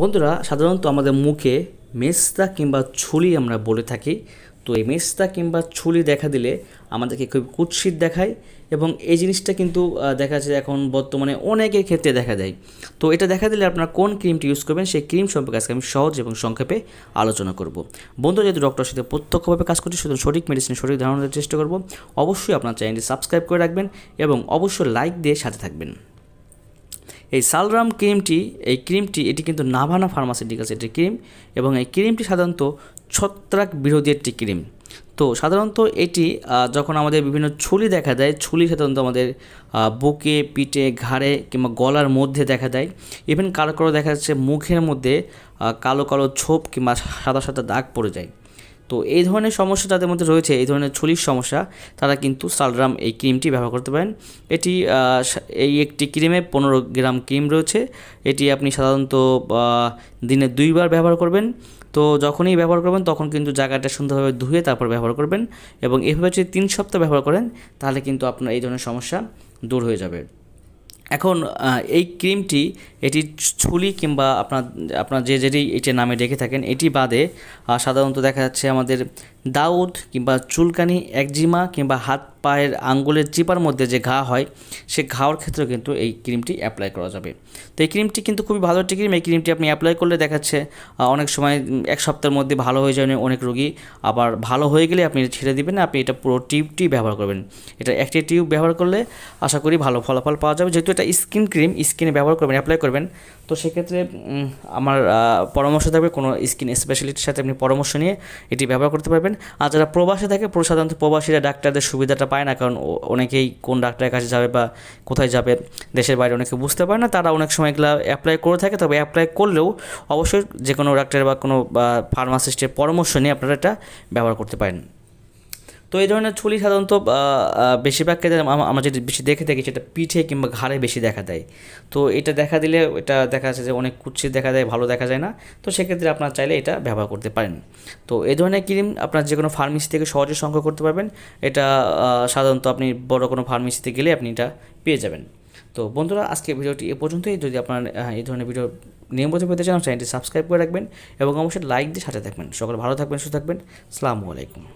বন্ধুরা সাধারণত আমাদের মুখে মেস্তা কিংবা ছুলি আমরা বলে থাকি তো এই মেস্তা কিংবা ছুলি দেখা দিলে আমাদেরকে খুব কুৎসিত দেখায় এবং এই জিনিসটা কিন্তু দেখা যাচ্ছে এখন বর্তমানে অনেকের ক্ষেত্রে দেখা দেয় তো এটা দেখা দিলে আপনারা কোন ক্রিমটি ইউজ করবেন সেই ক্রিম সম্পর্কে আজকে আমি সহজ এবং সংক্ষেপে আলোচনা করব বন্ধু যেহেতু ডক্টরের সাথে প্রত্যক্ষভাবে কাজ করছি সুতরাং সঠিক মেডিসিন সঠিক ধারণার চেষ্টা করব অবশ্যই আপনার চ্যানেলটি সাবস্ক্রাইব করে রাখবেন এবং অবশ্যই লাইক দিয়ে সাথে থাকবেন এই সালরাম ক্রিমটি এই ক্রিমটি এটি কিন্তু নাভানা ফার্মাসিউটিক্যালস এটি ক্রিম এবং এই ক্রিমটি সাধারণত ছত্রাক বিরোধী একটি ক্রিম তো সাধারণত এটি যখন আমাদের বিভিন্ন ছুলি দেখা দেয় ছুলি সাধারণত আমাদের বুকে পিঠে ঘাড়ে কিংবা গলার মধ্যে দেখা দেয় ইভেন কারো কারো দেখা যাচ্ছে মুখের মধ্যে কালো কালো ছোপ কিংবা সাদা সাদা দাগ পড়ে যায় তো এই ধরনের সমস্যা যাদের মধ্যে রয়েছে এই ধরনের ছুলির সমস্যা তারা কিন্তু সালরাম এই ক্রিমটি ব্যবহার করতে পারেন এটি এই একটি ক্রিমে পনেরো গ্রাম ক্রিম রয়েছে এটি আপনি সাধারণত দিনে দুইবার ব্যবহার করবেন তো যখনই ব্যবহার করবেন তখন কিন্তু জায়গাটা সুন্দরভাবে ধুয়ে তারপর ব্যবহার করবেন এবং এভাবে যদি তিন সপ্তাহ ব্যবহার করেন তাহলে কিন্তু আপনার এই ধরনের সমস্যা দূর হয়ে যাবে এখন এই ক্রিমটি এটি ছুলি কিংবা আপনার আপনার যে যেটি এটি নামে ডেকে থাকেন এটি বাদে সাধারণত দেখা যাচ্ছে আমাদের দাউদ কিংবা চুলকানি একজিমা কিংবা হাত পায়ের আঙ্গুলের চিপার মধ্যে যে ঘা হয় সে ঘাওয়ার ক্ষেত্রেও কিন্তু এই ক্রিমটি অ্যাপ্লাই করা যাবে তো এই ক্রিমটি কিন্তু খুবই ভালো একটি ক্রিম এই ক্রিমটি আপনি অ্যাপ্লাই করলে দেখাচ্ছে অনেক সময় এক সপ্তাহের মধ্যে ভালো হয়ে যাবে অনেক রোগী আবার ভালো হয়ে গেলে আপনি ছেড়ে দিবেন আপনি এটা পুরো টিউবটি ব্যবহার করবেন এটা একটি টিউব ব্যবহার করলে আশা করি ভালো ফলাফল পাওয়া যাবে যেহেতু এটা স্কিন ক্রিম স্কিনে ব্যবহার করবেন অ্যাপ্লাই করবেন করবেন তো সেক্ষেত্রে আমার পরামর্শ থাকবে কোনো স্কিন স্পেশালিটির সাথে আপনি পরামর্শ নিয়ে এটি ব্যবহার করতে পারবেন আর যারা প্রবাসে থাকে সাধারণত প্রবাসীরা ডাক্তারদের সুবিধাটা পায় না কারণ অনেকেই কোন ডাক্তারের কাছে যাবে বা কোথায় যাবে দেশের বাইরে অনেকে বুঝতে পারে না তারা অনেক সময় এগুলো অ্যাপ্লাই করে থাকে তবে অ্যাপ্লাই করলেও অবশ্যই যে কোনো ডাক্তার বা কোনো ফার্মাসিস্টের পরামর্শ নিয়ে আপনারা এটা ব্যবহার করতে পারেন তো এই ধরনের চুলি সাধারণত বেশিরভাগ ক্ষেত্রে আমরা যেটা বেশি দেখে থাকি সেটা পিঠে কিংবা ঘাড়ে বেশি দেখা দেয় তো এটা দেখা দিলে এটা দেখা যাচ্ছে যে অনেক কুচ্ছিত দেখা দেয় ভালো দেখা যায় না তো সেক্ষেত্রে আপনারা চাইলে এটা ব্যবহার করতে পারেন তো এই ধরনের ক্রিম আপনার যে কোনো ফার্মেসি থেকে সহজে সংগ্রহ করতে পারবেন এটা সাধারণত আপনি বড় কোনো ফার্মেসিতে গেলে আপনি এটা পেয়ে যাবেন তো বন্ধুরা আজকে ভিডিওটি এ পর্যন্তই যদি আপনার এই ধরনের ভিডিও নিয়মিত পেতে চান চ্যানেলটি সাবস্ক্রাইব করে রাখবেন এবং অবশ্যই লাইক দিয়ে সাথে থাকবেন সকলে ভালো থাকবেন সুস্থ থাকবেন সালামু আলাইকুম